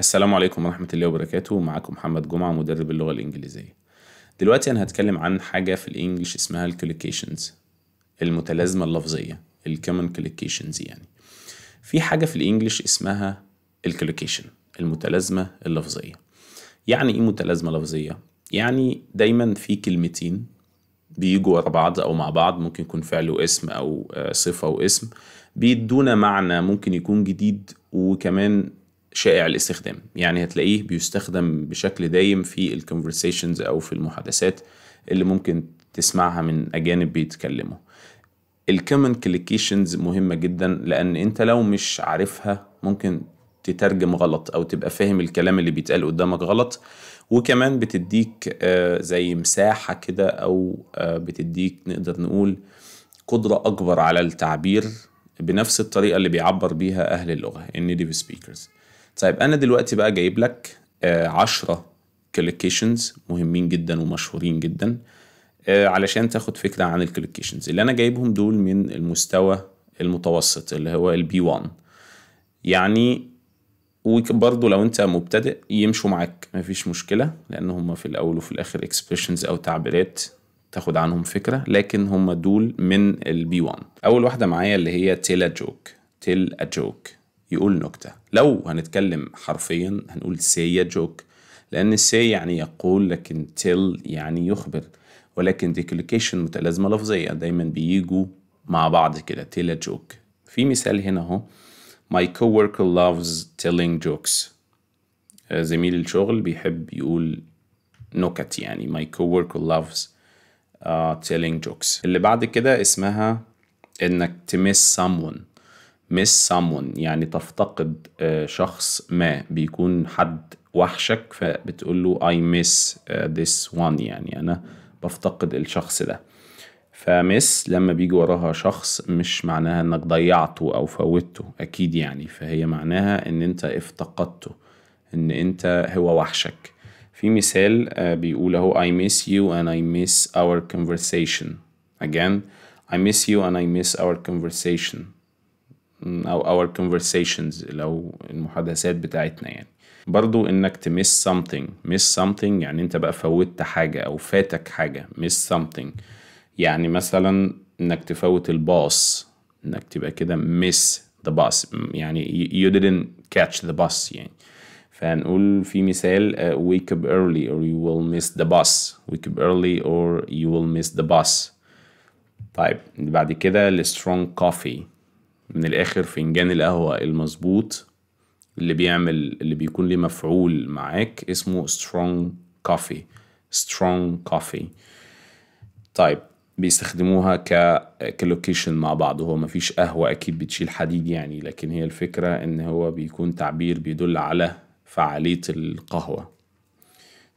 السلام عليكم ورحمة الله وبركاته معاكم محمد جمعة مدرب اللغة الإنجليزية دلوقتي أنا هتكلم عن حاجة في الإنجليش اسمها الكوليكيشنز المتلازمة اللفظية الكومن كوليكيشنز يعني في حاجة في الإنجليش اسمها الكوليكيشن المتلازمة اللفظية يعني إيه متلازمة لفظية؟ يعني دايما في كلمتين بيجوا ورا بعض او مع بعض ممكن يكون فعل واسم او آه، صفه واسم بيدونا معنى ممكن يكون جديد وكمان شائع الاستخدام يعني هتلاقيه بيستخدم بشكل دايم في الكونفرسيشنز او في المحادثات اللي ممكن تسمعها من اجانب بيتكلموا الكومن كليكيشنز مهمه جدا لان انت لو مش عارفها ممكن تترجم غلط او تبقى فاهم الكلام اللي بيتقال قدامك غلط وكمان بتديك آه، زي مساحه كده او آه، بتديك نقدر نقول قدره اكبر على التعبير بنفس الطريقه اللي بيعبر بيها اهل اللغه النيتيف سبيكرز طيب انا دلوقتي بقى جايب لك 10 آه، كليكيشنز مهمين جدا ومشهورين جدا آه، علشان تاخد فكره عن الكليكيشنز اللي انا جايبهم دول من المستوى المتوسط اللي هو البي 1 يعني وبرضه لو انت مبتدئ يمشوا معاك مفيش مشكله لان هم في الاول وفي الاخر اكسبريشنز او تعبيرات تاخد عنهم فكره لكن هم دول من البي 1 اول واحده معايا اللي هي تيل جوك تيل جوك يقول نكتة لو هنتكلم حرفيا هنقول سي جوك لأن سي يعني يقول لكن تيل يعني يخبر ولكن ديكوليكيشن متلازمة لفظية دايما بيجوا مع بعض كده تيل جوك في مثال هنا اهو My coworker loves telling jokes آه، زميل الشغل بيحب يقول نكت يعني my coworker loves uh, telling jokes اللي بعد كده اسمها انك تمس someone miss someone يعني تفتقد آه، شخص ما بيكون حد وحشك فبتقول له I miss آه، this one يعني أنا بفتقد الشخص ده فمس لما بيجي وراها شخص مش معناها انك ضيعته او فوتته اكيد يعني فهي معناها ان انت افتقدته ان انت هو وحشك في مثال آه، بيقول اهو I miss you and I miss our conversation again I miss you and I miss our conversation او our conversations لو المحادثات بتاعتنا يعني برضو انك تمس something miss something يعني انت بقى فوتت حاجة او فاتك حاجة miss something يعني مثلا انك تفوت الباص انك تبقى كده miss the bus يعني you didn't catch the bus يعني فهنقول في مثال uh, wake up early or you will miss the bus wake up early or you will miss the bus طيب بعد كده strong coffee من الآخر فنجان القهوة المظبوط اللي بيعمل اللي بيكون ليه مفعول معاك اسمه strong coffee strong coffee طيب بيستخدموها كلوكيشن مع بعض هو مفيش قهوة أكيد بتشيل حديد يعني لكن هي الفكرة إن هو بيكون تعبير بيدل على فعالية القهوة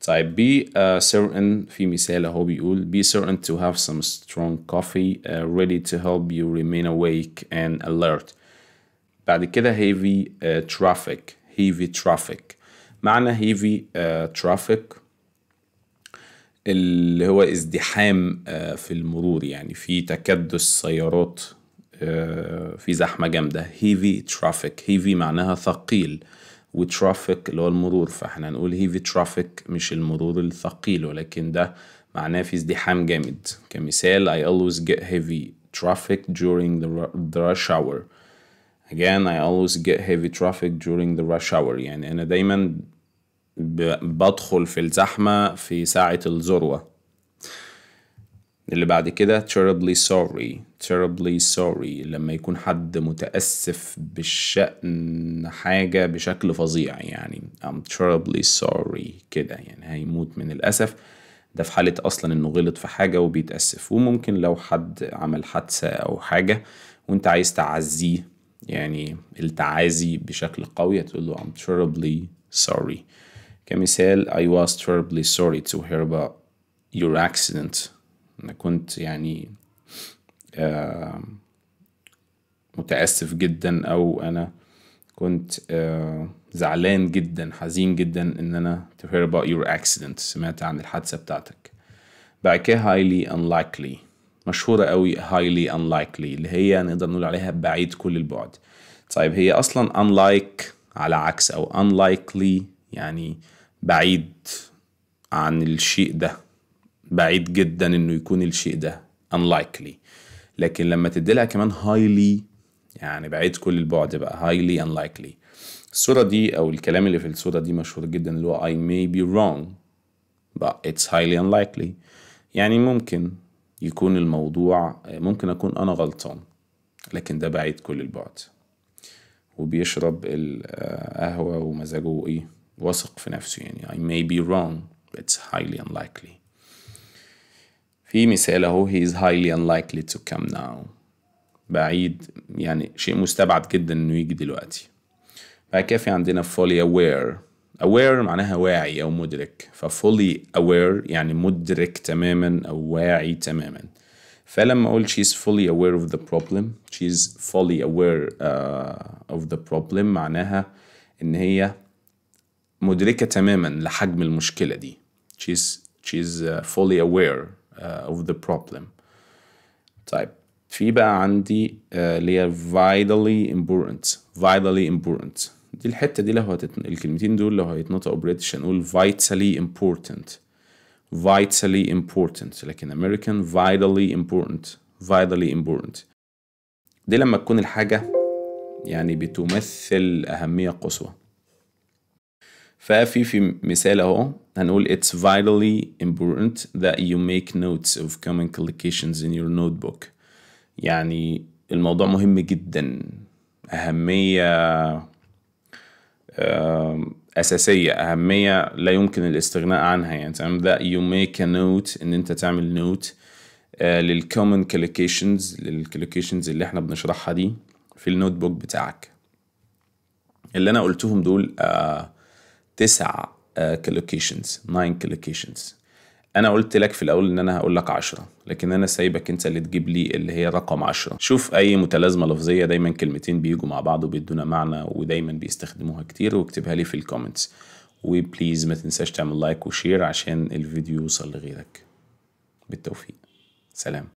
طيب be uh, certain في مثال اهو بيقول be certain to have some strong coffee uh, ready to help you remain awake and alert بعد كده heavy uh, traffic heavy traffic معنى heavy uh, traffic اللي هو ازدحام uh, في المرور يعني في تكدس سيارات uh, في زحمة جامدة heavy traffic heavy معناها ثقيل وترافيك اللي هو المرور فاحنا هنقول هيفي ترافيك مش المرور الثقيل ولكن ده معناه في ازدحام جامد كمثال I always get heavy traffic during the rush hour again I always get heavy traffic during the rush hour يعني أنا دايما بدخل في الزحمة في ساعة الذروة اللي بعد كده terribly sorry terribly sorry لما يكون حد متأسف بالشأن حاجة بشكل فظيع يعني I'm terribly sorry كده يعني هيموت من الأسف ده في حالة أصلا إنه غلط في حاجة وبيتأسف وممكن لو حد عمل حادثة أو حاجة وأنت عايز تعزيه يعني التعازي بشكل قوي هتقول له I'm terribly sorry كمثال I was terribly sorry to hear about your accident أنا كنت يعني آه، متأسف جدا أو أنا كنت آه، زعلان جدا حزين جدا إن أنا to hear about your accident سمعت عن الحادثة بتاعتك بعد كده highly unlikely مشهورة قوي highly unlikely اللي هي نقدر نقول عليها بعيد كل البعد طيب هي أصلا unlike على عكس أو unlikely يعني بعيد عن الشيء ده بعيد جدا انه يكون الشيء ده unlikely لكن لما تديلها كمان highly يعني بعيد كل البعد بقى highly unlikely الصورة دي أو الكلام اللي في الصورة دي مشهور جدا اللي هو I may be wrong but it's highly unlikely يعني ممكن يكون الموضوع ممكن أكون أنا غلطان لكن ده بعيد كل البعد وبيشرب القهوة ومزاجه إيه واثق في نفسه يعني I may be wrong but it's highly unlikely في مثال اهو he is highly unlikely to come now بعيد يعني شيء مستبعد جدا انه يجي دلوقتي بعد كده في عندنا fully aware aware معناها واعي او مدرك ف fully aware يعني مدرك تماما او واعي تماما فلما اقول she is fully aware of the problem she is fully aware uh, of the problem معناها ان هي مدركة تماما لحجم المشكلة دي she is, she is آه، fully aware of the problem طيب في بقى عندي اللي هي vitally important vitally important دي الحتة دي لو هتتن... الكلمتين دول لو هيتنطقوا بريتش هنقول vitally important vitally important لكن American vitally important vitally important دي لما تكون الحاجة يعني بتمثل أهمية قصوى ففي في مثال اهو هنقول it's vitally important that you make notes of common collocations in your notebook يعني الموضوع مهم جدا أهمية أساسية أهمية لا يمكن الاستغناء عنها يعني تمام that you make a note إن أنت تعمل نوت آه، للcommon collocations للcollocations اللي احنا بنشرحها دي في النوت بوك بتاعك اللي أنا قلتهم دول آه تسع كلوكيشنز ناين كلوكيشنز انا قلت لك في الاول ان انا هقول لك 10 لكن انا سايبك انت اللي تجيب لي اللي هي رقم 10 شوف اي متلازمه لفظيه دايما كلمتين بيجوا مع بعض وبيدونا معنى ودايما بيستخدموها كتير واكتبها لي في الكومنتس وبليز ما تنساش تعمل لايك وشير عشان الفيديو يوصل لغيرك بالتوفيق سلام